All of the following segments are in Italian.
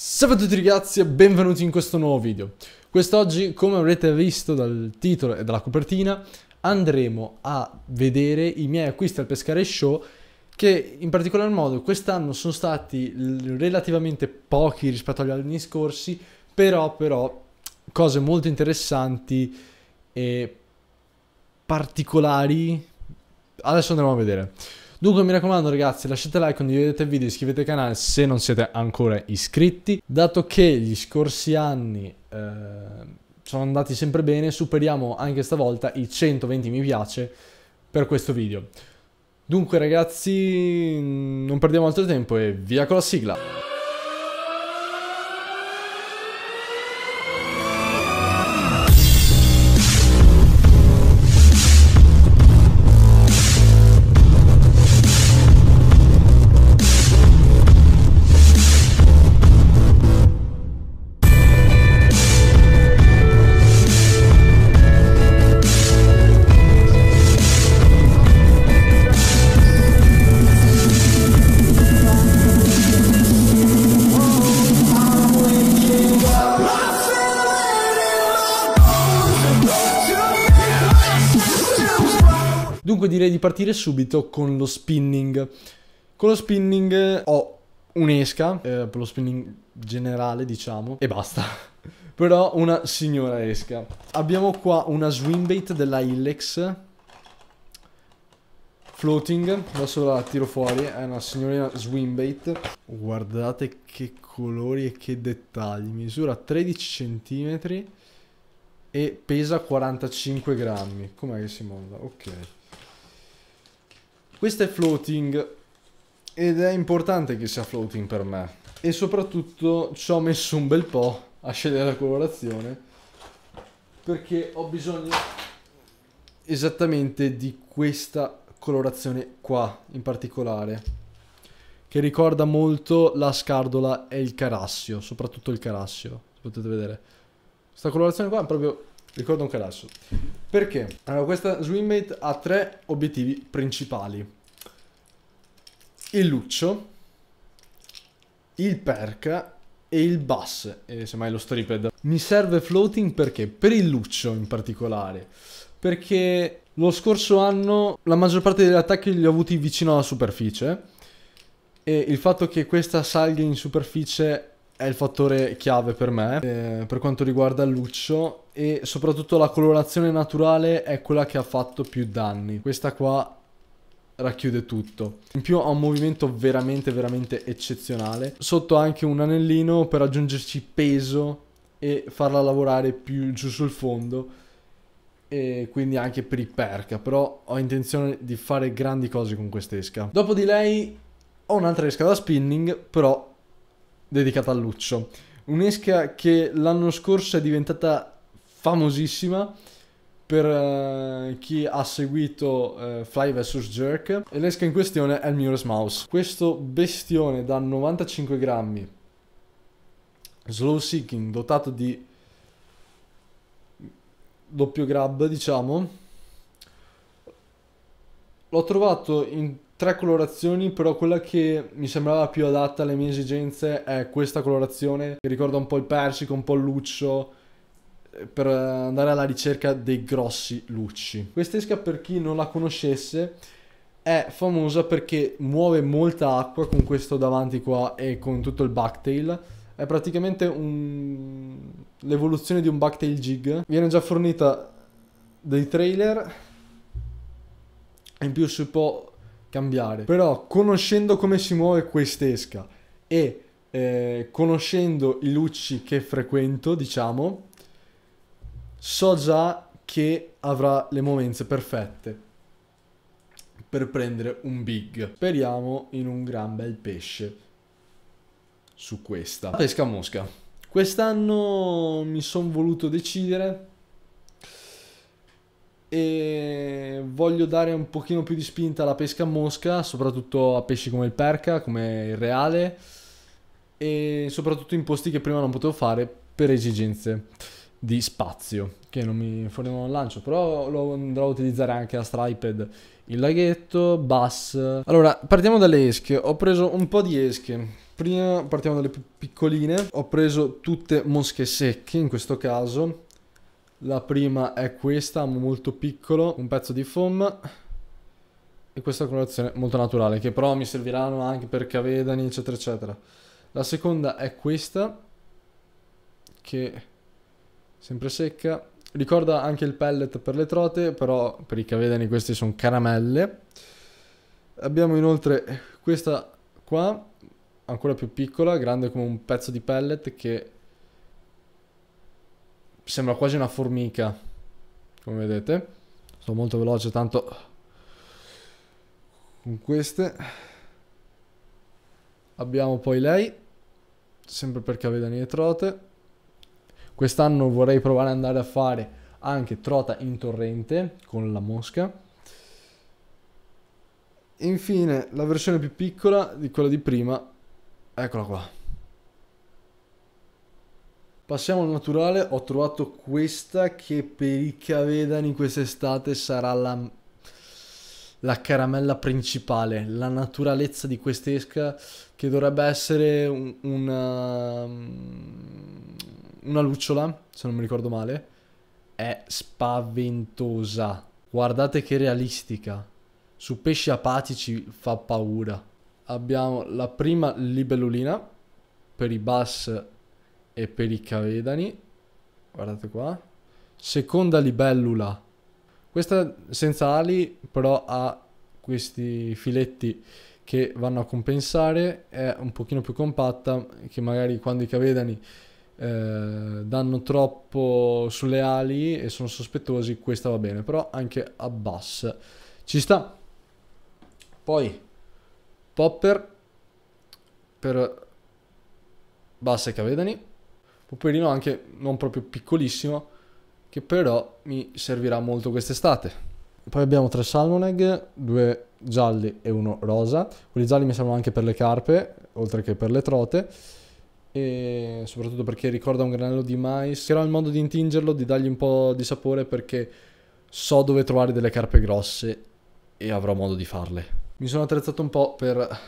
Salve a tutti ragazzi e benvenuti in questo nuovo video. Quest'oggi, come avrete visto dal titolo e dalla copertina, andremo a vedere i miei acquisti al Pescare Show che in particolar modo quest'anno sono stati relativamente pochi rispetto agli anni scorsi, però, però cose molto interessanti e particolari. Adesso andremo a vedere. Dunque mi raccomando ragazzi lasciate like, condividete il video, iscrivetevi al canale se non siete ancora iscritti. Dato che gli scorsi anni eh, sono andati sempre bene, superiamo anche stavolta i 120 mi piace per questo video. Dunque ragazzi non perdiamo altro tempo e via con la sigla! comunque direi di partire subito con lo spinning. Con lo spinning eh, ho un'esca, eh, per lo spinning generale diciamo, e basta. Però una signora esca. Abbiamo qua una swimbait della Illex. Floating, adesso la tiro fuori, è una signorina swimbait. Guardate che colori e che dettagli, misura 13 cm e pesa 45 grammi. Com'è che si molla? Ok. Questo è floating ed è importante che sia floating per me. E soprattutto ci ho messo un bel po' a scegliere la colorazione perché ho bisogno esattamente di questa colorazione qua in particolare che ricorda molto la scardola e il carassio, soprattutto il carassio, potete vedere. Questa colorazione qua è proprio Ricordo un calasso. Perché? Allora, questa swimmate ha tre obiettivi principali. Il luccio, il perca e il bass, e semmai lo striped. Mi serve floating perché? Per il luccio in particolare. Perché lo scorso anno la maggior parte degli attacchi li ho avuti vicino alla superficie e il fatto che questa salga in superficie è il fattore chiave per me eh, per quanto riguarda il luccio e soprattutto la colorazione naturale è quella che ha fatto più danni. Questa qua racchiude tutto. In più ha un movimento veramente veramente eccezionale. Sotto anche un anellino per aggiungerci peso e farla lavorare più giù sul fondo e quindi anche per i perca, però ho intenzione di fare grandi cose con quest'esca. Dopo di lei ho un'altra esca da spinning, però dedicata a Luccio. Un'esca che l'anno scorso è diventata famosissima per uh, chi ha seguito uh, Fly vs Jerk e l'esca in questione è il Mirror's Mouse. Questo bestione da 95 grammi, slow seeking, dotato di doppio grab diciamo, l'ho trovato in tre colorazioni, però quella che mi sembrava più adatta alle mie esigenze è questa colorazione che ricorda un po' il persico, un po' il luccio eh, per andare alla ricerca dei grossi lucci. Quest'esca per chi non la conoscesse è famosa perché muove molta acqua con questo davanti qua e con tutto il backtail. È praticamente un... l'evoluzione di un backtail jig. Viene già fornita dei trailer in più si può cambiare. Però conoscendo come si muove quest'esca e eh, conoscendo i lucci che frequento, diciamo, so già che avrà le movenze perfette per prendere un big. Speriamo in un gran bel pesce su questa. La pesca mosca. Quest'anno mi sono voluto decidere e voglio dare un pochino più di spinta alla pesca a mosca, soprattutto a pesci come il perca, come il reale e soprattutto in posti che prima non potevo fare per esigenze di spazio che non mi fornivano il lancio però lo andrò a utilizzare anche a striped il laghetto, bass allora partiamo dalle esche ho preso un po' di esche prima partiamo dalle più piccoline ho preso tutte mosche secche in questo caso la prima è questa, molto piccolo, un pezzo di foam e questa colorazione molto naturale, che però mi serviranno anche per cavedani, eccetera, eccetera. La seconda è questa, che sempre secca. Ricorda anche il pellet per le trote, però per i cavedani questi sono caramelle. Abbiamo inoltre questa qua, ancora più piccola, grande come un pezzo di pellet, che sembra quasi una formica, come vedete. Sto molto veloce, tanto con queste. Abbiamo poi lei, sempre per cavedani e trote. Quest'anno vorrei provare ad andare a fare anche trota in torrente con la mosca. Infine, la versione più piccola di quella di prima, eccola qua. Passiamo al naturale, ho trovato questa che per i cavedani quest'estate sarà la, la, caramella principale, la naturalezza di quest'esca che dovrebbe essere un, una, mm, una lucciola, se non mi ricordo male, è spaventosa. Guardate che realistica, su pesci apatici fa paura. Abbiamo la prima libellulina per i bass e per i cavedani. Guardate qua. Seconda libellula. Questa senza ali, però ha questi filetti che vanno a compensare, è un pochino più compatta, che magari quando i cavedani eh, danno troppo sulle ali e sono sospettosi, questa va bene, però anche a bass ci sta. Poi Popper per bassa e cavedani, Poperino anche non proprio piccolissimo, che però mi servirà molto quest'estate. Poi abbiamo tre salmoneg, due gialli e uno rosa. Quelli gialli mi servono anche per le carpe, oltre che per le trote. E soprattutto perché ricorda un granello di mais. Cercherò il modo di intingerlo, di dargli un po' di sapore perché so dove trovare delle carpe grosse e avrò modo di farle. Mi sono attrezzato un po' per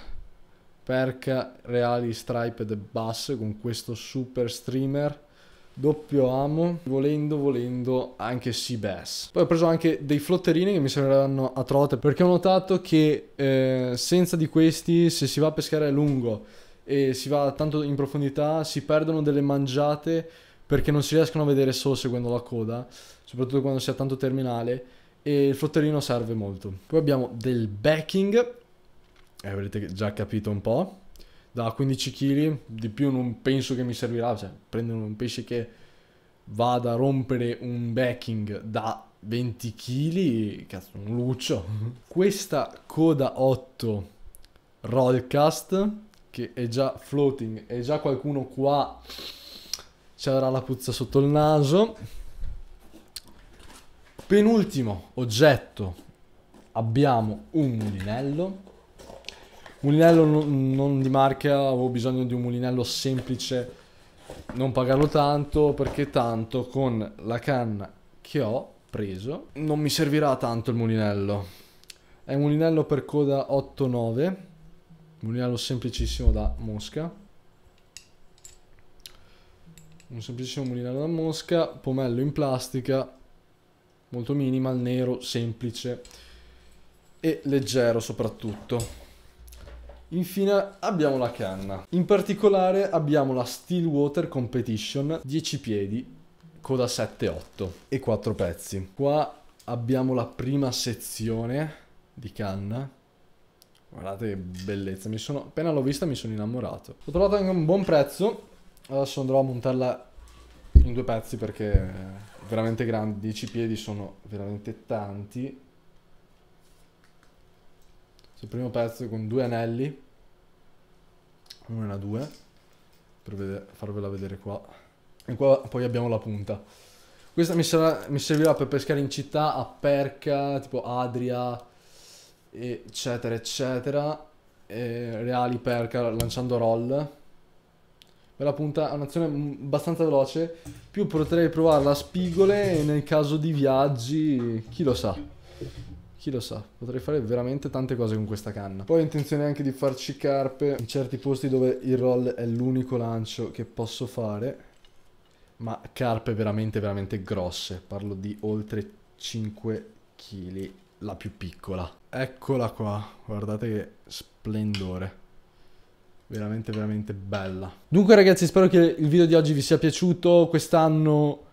perk reali striped bass con questo super streamer doppio amo, volendo volendo anche Seabass. Poi ho preso anche dei flotterini che mi serviranno a trote perché ho notato che eh, senza di questi se si va a pescare a lungo e si va tanto in profondità si perdono delle mangiate perché non si riescono a vedere solo seguendo la coda, soprattutto quando si ha tanto terminale e il flotterino serve molto. Poi abbiamo del backing e eh, avrete già capito un po'. Da 15 kg di più non penso che mi servirà, cioè prendere un pesce che vada a rompere un backing da 20 kg, cazzo, un luccio. Questa coda 8 rollcast che è già floating, è già qualcuno qua ci avrà la puzza sotto il naso. Penultimo oggetto abbiamo un mulinello Mulinello non di marca, avevo bisogno di un mulinello semplice, non pagarlo tanto perché tanto con la canna che ho preso non mi servirà tanto il mulinello. È un mulinello per coda 8-9, mulinello semplicissimo da mosca. Un semplicissimo mulinello da mosca, pomello in plastica, molto minimal, nero, semplice e leggero soprattutto. Infine abbiamo la canna. In particolare abbiamo la Steel Water Competition 10 piedi, coda 7-8 e 4 pezzi. Qua abbiamo la prima sezione di canna. Guardate che bellezza, sono, appena l'ho vista mi sono innamorato. L'ho trovato anche un buon prezzo, adesso andrò a montarla in due pezzi perché è veramente grande, 10 piedi sono veramente tanti sul primo pezzo con due anelli uno e una due per vedere, farvela vedere qua e qua poi abbiamo la punta questa mi, sarà, mi servirà per pescare in città a Perca tipo Adria eccetera eccetera e reali Perca lanciando roll la punta è un'azione mm, abbastanza veloce. Più potrei provarla a spigole e nel caso di viaggi, chi lo sa. Chi lo sa, potrei fare veramente tante cose con questa canna. Poi ho intenzione anche di farci carpe in certi posti dove il roll è l'unico lancio che posso fare. Ma carpe veramente, veramente grosse. Parlo di oltre 5 kg, la più piccola. Eccola qua, guardate che splendore veramente veramente bella. Dunque ragazzi spero che il video di oggi vi sia piaciuto, quest'anno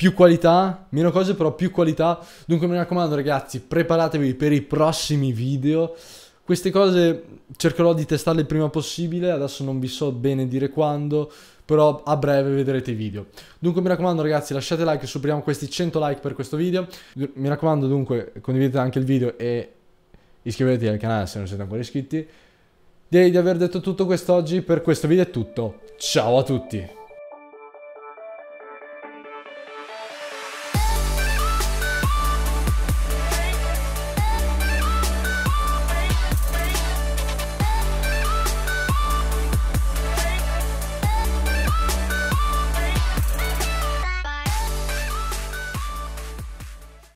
più qualità, meno cose però più qualità. Dunque mi raccomando ragazzi, preparatevi per i prossimi video. Queste cose cercherò di testarle il prima possibile, adesso non vi so bene dire quando, però a breve vedrete i video. Dunque mi raccomando ragazzi, lasciate like, superiamo questi 100 like per questo video. Mi raccomando dunque, condividete anche il video e iscrivetevi al canale se non siete ancora iscritti. Direi di aver detto tutto quest'oggi, per questo video è tutto. Ciao a tutti!